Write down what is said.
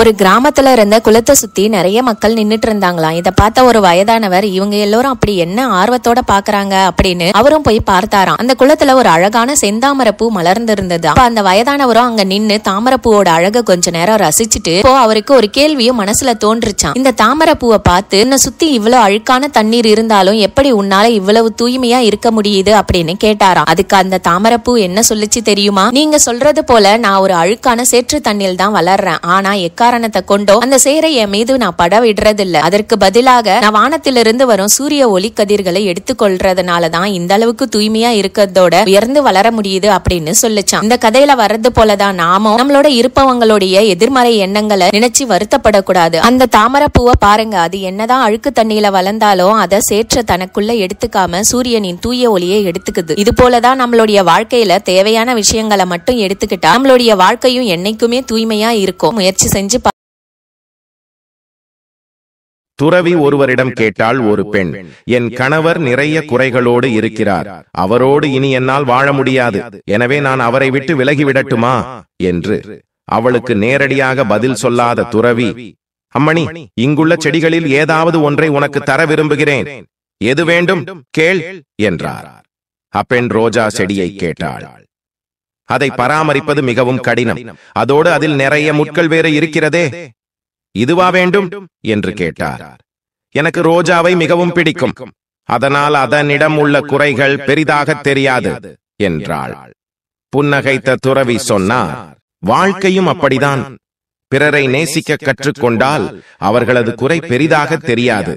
ஒரு கிராமத்துல இருந்த குளத்தை சுத்தி நிறைய மக்கள் நின்றுட்டு இருந்தாங்களாம் இதை பார்த்த ஒரு வயதானவர் இவங்க எல்லோரும் அப்படி என்ன ஆர்வத்தோட பாக்குறாங்க அப்படின்னு அவரும் போய் பார்த்தாராம் அந்த குளத்துல ஒரு அழகான செந்தாமரை பூ மலர்ந்து இருந்தது அந்த வயதானவரும் அங்க நின்னு தாமரப்பூவோட அழக கொஞ்ச நேரம் ரசிச்சுட்டு இப்போ அவருக்கு ஒரு கேள்வியும் மனசுல தோன்றுச்சான் இந்த தாமரப்பூவை பார்த்து என்ன சுத்தி இவ்வளவு அழுக்கான தண்ணீர் இருந்தாலும் எப்படி உன்னால இவ்வளவு தூய்மையா இருக்க முடியுது அப்படின்னு கேட்டாராம் அதுக்கு அந்த தாமரப்பூ என்ன சொல்லிச்சு தெரியுமா நீங்க சொல்றது போல நான் ஒரு அழுக்கான சேற்று தண்ணியில் தான் வளர்றேன் ஆனா எக்கார காரணத்தை கொண்டோ அந்த சேரை என் மீது நான் பட விடுறதில்ல அதற்கு பதிலாக நான் வானத்திலிருந்து வரும் சூரிய ஒளி கதிர்களை எடுத்துக்கொள்றதுனால தான் இந்த அளவுக்கு தூய்மையா இருக்கிறதோட உயர்ந்து வளர முடியுது அப்படின்னு சொல்லிச்சான் இந்த கதையில வர்றது போலதான் நாமும் நம்மளோட இருப்பவங்களுடைய எதிர்மறை எண்ணங்களை நினைச்சு வருத்தப்படக்கூடாது அந்த தாமரை பூவை பாருங்க அது என்னதான் அழுக்கு தண்ணியில வளர்ந்தாலும் அதை சேற்ற தனக்குள்ள எடுத்துக்காம சூரியனின் தூய ஒளியை எடுத்துக்குது இது போலதான் நம்மளுடைய வாழ்க்கையில தேவையான விஷயங்களை மட்டும் எடுத்துக்கிட்டா நம்மளுடைய வாழ்க்கையும் என்னைக்குமே தூய்மையா இருக்கும் முயற்சி செஞ்சு துறவி ஒருவரிடம் கேட்டால் ஒரு பெண் என் கணவர் நிறைய குறைகளோடு இருக்கிறார் அவரோடு இனி என்னால் வாழ முடியாது எனவே நான் அவரை விட்டு விலகிவிடட்டுமா என்று அவளுக்கு நேரடியாக பதில் சொல்லாத துறவி அம்மணி இங்குள்ள செடிகளில் ஏதாவது ஒன்றை உனக்கு தர விரும்புகிறேன் எது வேண்டும் கேள் என்றார் அப்பெண் ரோஜா செடியை கேட்டாள் அதை பராமரிப்பது மிகவும் கடினம் அதோடு அதில் நிறைய முட்கள் வேறு இருக்கிறதே இதுவா வேண்டும் என்று கேட்டார் எனக்கு ரோஜாவை மிகவும் பிடிக்கும் அதனால் அதனிடம் உள்ள குறைகள் பெரிதாக தெரியாது என்றாள் புன்னகைத்த துறவி சொன்னார் வாழ்க்கையும் அப்படிதான் பிறரை நேசிக்க கற்றுக்கொண்டால் அவர்களது குறை பெரிதாக தெரியாது